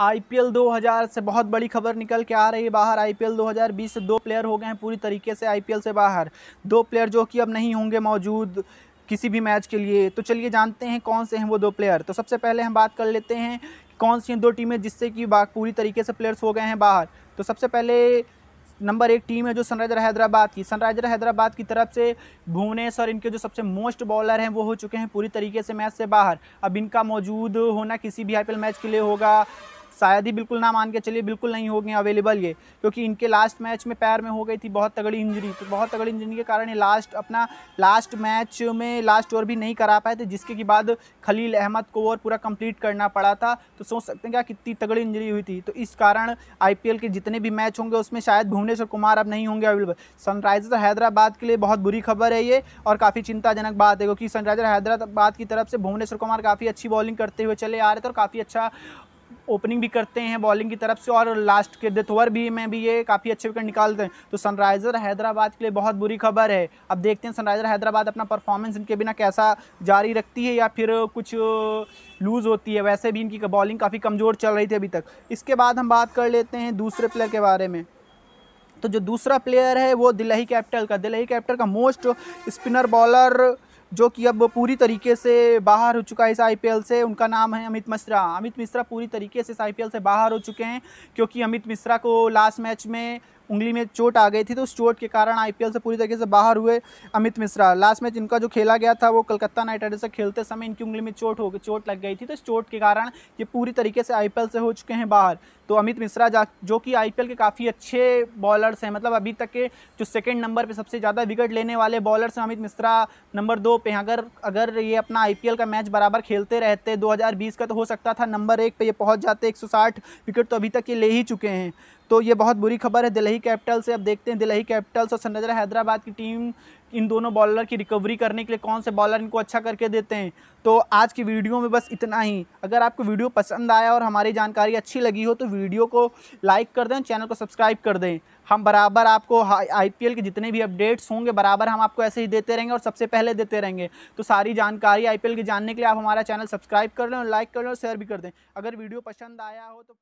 IPL 2000 से बहुत बड़ी खबर निकल के आ रही है बाहर आईपीएल 2020 से दो प्लेयर हो गए हैं पूरी तरीके से आईपीएल से बाहर दो प्लेयर जो कि अब नहीं होंगे मौजूद किसी भी मैच के लिए तो चलिए जानते हैं कौन से हैं वो दो प्लेयर तो सबसे पहले हम बात कर लेते हैं कौन सी हैं दो टीमें जिससे कि पूरी तरीके से प्लेयर्स हो गए हैं बाहर तो सबसे पहले नंबर एक टीम है जो सनराइजर हैदराबाद की सनराइजर हैदराबाद की तरफ से भुवनेश्वर इनके जो सबसे मोस्ट बॉलर हैं वो हो चुके हैं पूरी तरीके से मैच से बाहर अब इनका मौजूद होना किसी भी आईपीएल मैच के लिए होगा शायद ही बिल्कुल ना मान के चलिए बिल्कुल नहीं होंगे अवेलेबल ये क्योंकि इनके लास्ट मैच में पैर में हो गई थी बहुत तगड़ी इंजरी तो बहुत तगड़ी इंजरी के कारण ये लास्ट अपना लास्ट मैच में लास्ट ओवर भी नहीं करा पाए थे जिसके की बाद खलील अहमद को ओवर पूरा कंप्लीट करना पड़ा था तो सोच सकते हैं क्या कितनी तगड़ी इंजरी हुई थी तो इस कारण आई के जितने भी मैच होंगे उसमें शायद भुवनेश्वर कुमार अब नहीं होंगे अवेलेबल सनराइजर हैदराबाद के लिए बहुत बुरी खबर है ये और काफ़ी चिंताजनक बात है क्योंकि सनराइजर हैदराबाद की तरफ से भुवनेश्वर कुमार काफ़ी अच्छी बॉलिंग करते हुए चले आ रहे थे और काफ़ी अच्छा ओपनिंग भी करते हैं बॉलिंग की तरफ से और लास्ट के डेथ ओवर भी में भी ये काफ़ी अच्छे विकेट निकालते हैं तो सनराइज़र हैदराबाद के लिए बहुत बुरी खबर है अब देखते हैं सनराइज़र हैदराबाद अपना परफॉर्मेंस इनके बिना कैसा जारी रखती है या फिर कुछ लूज़ होती है वैसे भी इनकी बॉलिंग काफ़ी कमज़ोर चल रही थी अभी तक इसके बाद हम बात कर लेते हैं दूसरे प्लेयर के बारे में तो जो दूसरा प्लेयर है वो दिल्ली कैपिटल का दिल्ली कैपिटल का मोस्ट स्पिनर बॉलर जो कि अब पूरी तरीके से बाहर हो चुका है इस आईपीएल से उनका नाम है अमित मिश्रा अमित मिश्रा पूरी तरीके से इस आईपीएल से बाहर हो चुके हैं क्योंकि अमित मिश्रा को लास्ट मैच में उंगली में चोट आ गई थी तो उस चोट के कारण आईपीएल से पूरी तरीके से बाहर हुए अमित मिश्रा लास्ट मैच इनका जो खेला गया था वो कलकत्ता नाइट राइडर्स से खेलते समय इनकी उंगली में चोट हो गई चोट लग गई थी तो इस चोट के कारण ये पूरी तरीके से आई से हो चुके हैं बाहर तो अमित मिश्रा जा जो कि आई के काफ़ी अच्छे बॉलर्स हैं मतलब अभी तक के जो सेकेंड नंबर पर सबसे ज़्यादा विकेट लेने वाले बॉलर्स हैं अमित मिश्रा नंबर दो पे अगर अगर ये अपना आई का मैच बराबर खेलते रहते 2020 का तो हो सकता था नंबर एक पे ये पहुंच जाते 160 विकेट तो अभी तक ये ले ही चुके हैं तो ये बहुत बुरी खबर है दिल्ली कैपिटल से अब देखते हैं दिल्ली कैपिटल्स और सनराइजर हैदराबाद की टीम इन दोनों बॉलर की रिकवरी करने के लिए कौन से बॉलर इनको अच्छा करके देते हैं तो आज की वीडियो में बस इतना ही अगर आपको वीडियो पसंद आया और हमारी जानकारी अच्छी लगी हो तो वीडियो को लाइक कर दें चैनल को सब्सक्राइब कर दें हम बराबर आपको आईपीएल के जितने भी अपडेट्स होंगे बराबर हम आपको ऐसे ही देते रहेंगे और सबसे पहले देते रहेंगे तो सारी जानकारी एल की जानने के लिए आप हमारा चैनल सब्सक्राइब कर लें और लाइक कर लें और शेयर भी कर दें अगर वीडियो पसंद आया हो तो